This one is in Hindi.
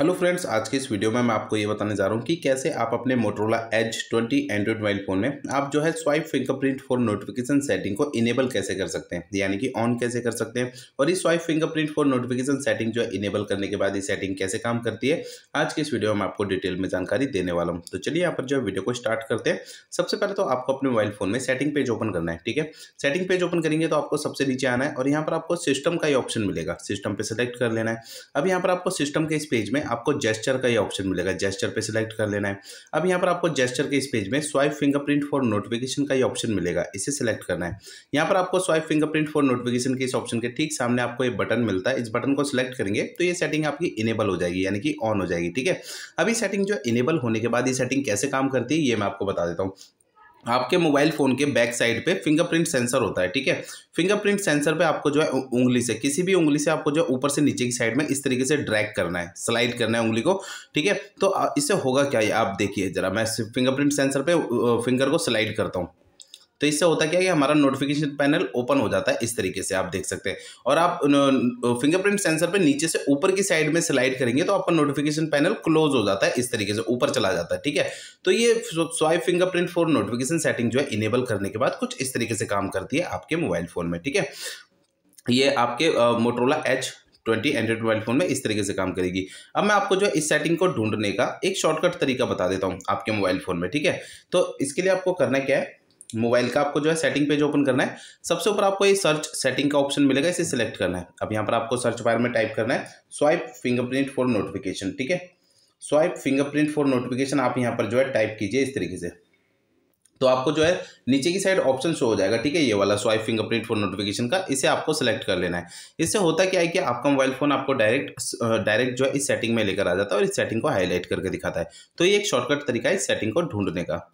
हेलो फ्रेंड्स आज के इस वीडियो में मैं आपको ये बताने जा रहा हूँ कि कैसे आप अपने Motorola Edge 20 Android mobile phone में आप जो है swipe fingerprint for notification setting को इनेबल कैसे कर सकते हैं यानी कि ऑन कैसे कर सकते हैं और इस swipe fingerprint for notification setting जो है इनेबल करने के बाद ये सेटिंग कैसे काम करती है आज के इस वीडियो में आपको डिटेल में जानकारी देने वाला हूँ तो चलिए यहाँ पर जो है वीडियो को स्टार्ट करते हैं सबसे पहले तो आपको अपने मोबाइल फ़ोन में सेटिंग पेज ओपन करना है ठीक है सेटिंग पेज ओपन करेंगे तो आपको सबसे नीचे आना है और यहाँ पर आपको सिस्टम का ही ऑप्शन मिलेगा सिस्टम पर सेलेक्ट कर लेना है अब यहाँ पर आपको सिस्टम के इस पेज में आपको जेस्चर का ये ऑप्शन मिलेगा जेस्चर पे सिलेक्ट कर लेना है अब यहाँ पर आपको जेस्चर के इस पेज में स्वाइप फिंगरप्रिंट फॉर नोटिफिकेशन का ये ऑप्शन मिलेगा इसे सिलेक्ट करना है यहाँ पर आपको स्वाइप फिंगरप्रिंट फॉर नोटिफिकेशन के इस ऑप्शन के ठीक सामने आपको ये बटन मिलता है इस बटन को सिलेक्ट करेंगे तो ये सेटिंग आपकी इनेबल हो जाएगी यानी कि ऑन हो जाएगी ठीक है अभी सेटिंग जो इनेबल होने के बाद ये सेटिंग कैसे काम करती है ये मैं आपको बता देता हूँ आपके मोबाइल फ़ोन के बैक साइड पे फिंगरप्रिंट सेंसर होता है ठीक है फिंगरप्रिंट सेंसर पे आपको जो है उंगली से किसी भी उंगली से आपको जो है ऊपर से नीचे की साइड में इस तरीके से ड्रैग करना है स्लाइड करना है उंगली को ठीक है तो इससे होगा क्या ये आप देखिए ज़रा मैं फिंगरप्रिंट सेंसर पे फिंगर को स्लाइड करता हूँ तो इससे होता क्या है कि हमारा नोटिफिकेशन पैनल ओपन हो जाता है इस तरीके से आप देख सकते हैं और आप फिंगरप्रिंट सेंसर पर नीचे से ऊपर की साइड में स्लाइड करेंगे तो आपका नोटिफिकेशन पैनल क्लोज हो जाता है इस तरीके से ऊपर चला जाता है ठीक है तो ये swipe fingerprint for notification setting जो है इनेबल करने के बाद कुछ इस तरीके से काम करती है आपके मोबाइल फ़ोन में ठीक है ये आपके Motorola Edge twenty Android mobile phone में इस तरीके से काम करेगी अब मैं आपको जो है इस सेटिंग को ढूंढने का एक शॉर्टकट तरीका बता देता हूँ आपके मोबाइल फोन में ठीक है तो इसके लिए आपको करना क्या है मोबाइल का आपको जो है सेटिंग पेज ओपन करना है सबसे ऊपर आपको ये सर्च सेटिंग का ऑप्शन मिलेगा इसे सिलेक्ट करना है अब यहाँ पर आपको सर्च बार में टाइप करना है स्वाइप फिंगरप्रिंट फॉर नोटिफिकेशन ठीक है स्वाइप फिंगरप्रिंट फॉर नोटिफिकेशन आप यहाँ पर जो है टाइप कीजिए इस तरीके से तो आपको जो है नीचे की साइड ऑप्शन शो हो जाएगा ठीक है ये वाला स्वाइप फिंगरप्रिंट फॉर नोटिफिकेशन का इसे आपको सेलेक्ट कर लेना है इससे होता क्या है कि आपका मोबाइल फोन आपको डायरेक्ट डायरेक्ट जो है इस सेटिंग में लेकर आ जाता है और इस सेटिंग को हाईलाइट करके दिखाता है तो ये एक शॉर्टकट तरीका है इस सेटिंग को ढूंढने का